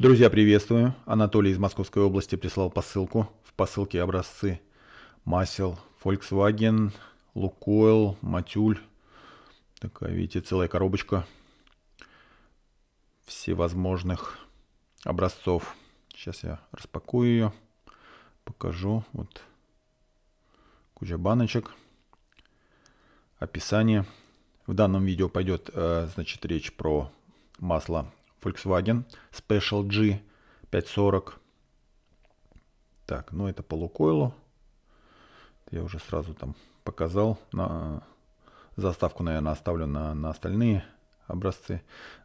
Друзья, приветствую. Анатолий из Московской области прислал посылку. В посылке образцы масел Volkswagen, Лукойл, Матюль. Такая, видите, целая коробочка всевозможных образцов. Сейчас я распакую ее, покажу. Вот куча баночек, описание. В данном видео пойдет, э, значит, речь про масло Volkswagen Special G 540. Так, ну это полукойлу. Я уже сразу там показал. На... Заставку, наверное, оставлю на, на остальные образцы.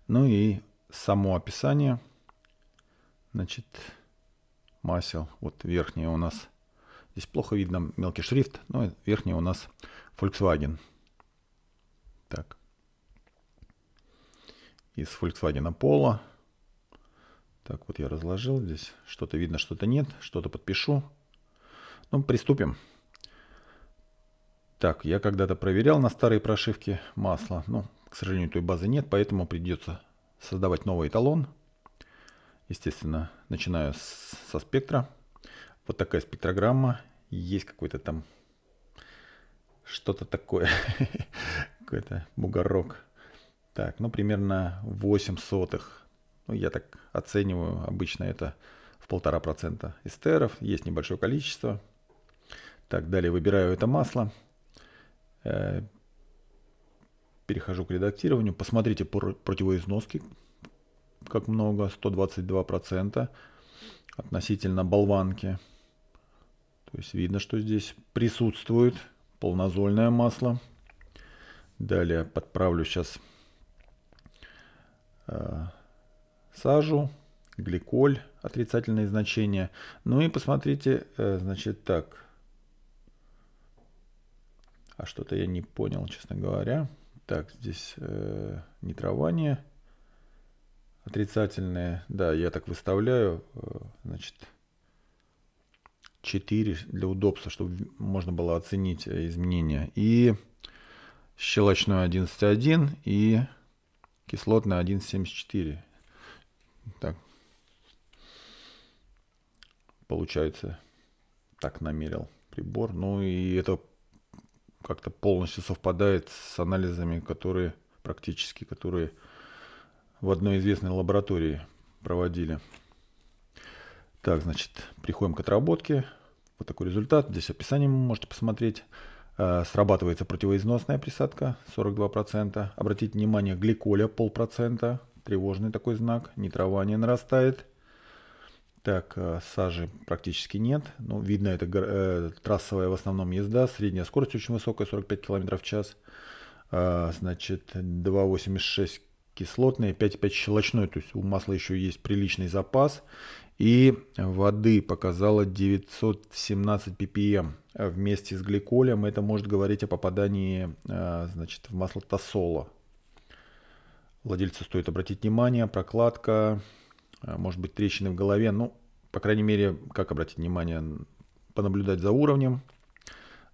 Ну и само описание. Значит, масел. Вот верхняя у нас. Здесь плохо видно мелкий шрифт, но верхняя у нас Volkswagen. Так из Volkswagen Polo. Так, вот я разложил здесь. Что-то видно, что-то нет. Что-то подпишу. Ну, приступим. Так, я когда-то проверял на старой прошивке масло. Ну, к сожалению, той базы нет, поэтому придется создавать новый эталон. Естественно, начинаю с, со спектра. Вот такая спектрограмма. Есть какой-то там что-то такое. Какой-то бугорок. Так, ну примерно 8 сотых. Ну, я так оцениваю, обычно это в полтора процента эстеров, есть небольшое количество. Так, далее выбираю это масло. Э, перехожу к редактированию. Посмотрите по противоизноски, как много, 122% относительно болванки. То есть видно, что здесь присутствует полнозольное масло. Далее подправлю сейчас Э, сажу, гликоль, отрицательные значения. Ну и посмотрите, э, значит, так. А что-то я не понял, честно говоря. Так, здесь э, нитрование отрицательные. Да, я так выставляю, э, значит, 4 для удобства, чтобы можно было оценить э, изменения. И щелочной 11.1 и кислотная 1,74. Так. Получается, так намерил прибор. Ну и это как-то полностью совпадает с анализами, которые практически, которые в одной известной лаборатории проводили. Так, значит, приходим к отработке. Вот такой результат. Здесь описание вы можете посмотреть. Э, срабатывается противоизносная присадка 42%. Обратите внимание, гликоля полпроцента. Тревожный такой знак. Нитрование нарастает. Так, э, сажи практически нет. Ну, видно, это э, трассовая в основном езда. Средняя скорость очень высокая, 45 км в час. значит, 2,86 кислотный, опять опять щелочной, то есть у масла еще есть приличный запас. И воды показала 917 ppm. А вместе с гликолем это может говорить о попадании а, значит, в масло тосола. Владельцу стоит обратить внимание, прокладка, а, может быть трещины в голове, ну, по крайней мере, как обратить внимание, понаблюдать за уровнем,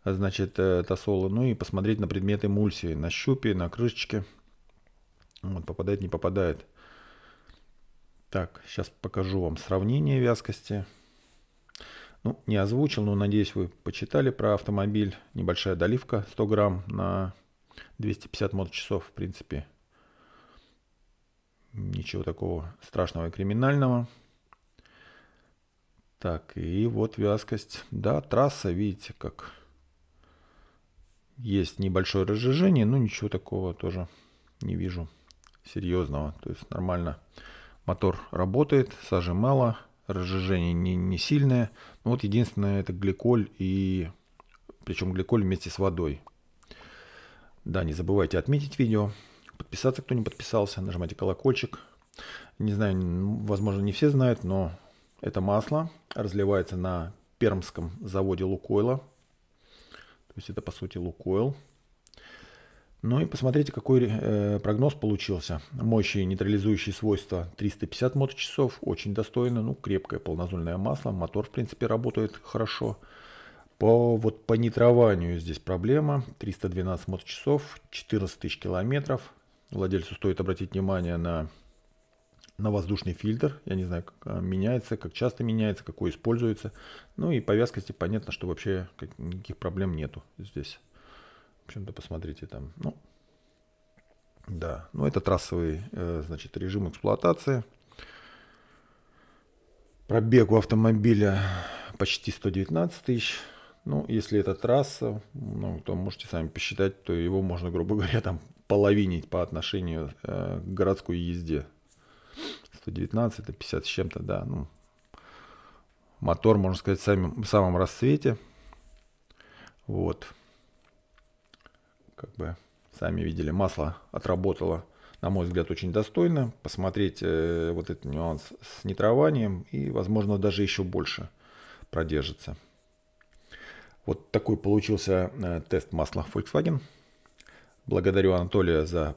значит, э, тосола, ну и посмотреть на предметы эмульсии, на щупе, на крышечке – вот, попадает, не попадает. Так, сейчас покажу вам сравнение вязкости. Ну, не озвучил, но надеюсь, вы почитали про автомобиль. Небольшая доливка 100 грамм на 250 моточасов, в принципе. Ничего такого страшного и криминального. Так, и вот вязкость. Да, трасса, видите, как есть небольшое разжижение, но ничего такого тоже не вижу серьезного. То есть нормально мотор работает, сажи мало, разжижение не, не сильное. Ну, вот единственное это гликоль и причем гликоль вместе с водой. Да, не забывайте отметить видео, подписаться, кто не подписался, нажимайте колокольчик. Не знаю, возможно, не все знают, но это масло разливается на пермском заводе Лукойла. То есть это, по сути, Лукойл. Ну и посмотрите, какой э, прогноз получился. Мощи нейтрализующие свойства 350 моточасов, очень достойно, ну крепкое полнозольное масло, мотор в принципе работает хорошо. По, вот, по нитрованию здесь проблема, 312 моточасов, 14 тысяч километров. Владельцу стоит обратить внимание на, на воздушный фильтр, я не знаю, как а, меняется, как часто меняется, какой используется. Ну и по вязкости понятно, что вообще никаких проблем нету здесь в общем-то, посмотрите там. Ну, да, ну это трассовый, э, значит, режим эксплуатации. Пробег у автомобиля почти 119 тысяч. Ну, если это трасса, ну, то можете сами посчитать, то его можно, грубо говоря, там половинить по отношению э, к городской езде. 119, это 50 с чем-то, да. Ну, мотор, можно сказать, в в самом расцвете. Вот как бы сами видели, масло отработало, на мой взгляд, очень достойно. Посмотреть э, вот этот нюанс с нитрованием и, возможно, даже еще больше продержится. Вот такой получился э, тест масла Volkswagen. Благодарю Анатолия за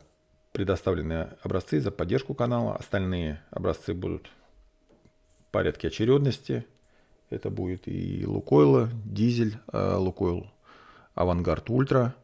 предоставленные образцы, за поддержку канала. Остальные образцы будут в порядке очередности. Это будет и Лукойла, дизель, э, Лукойл Авангард Ультра –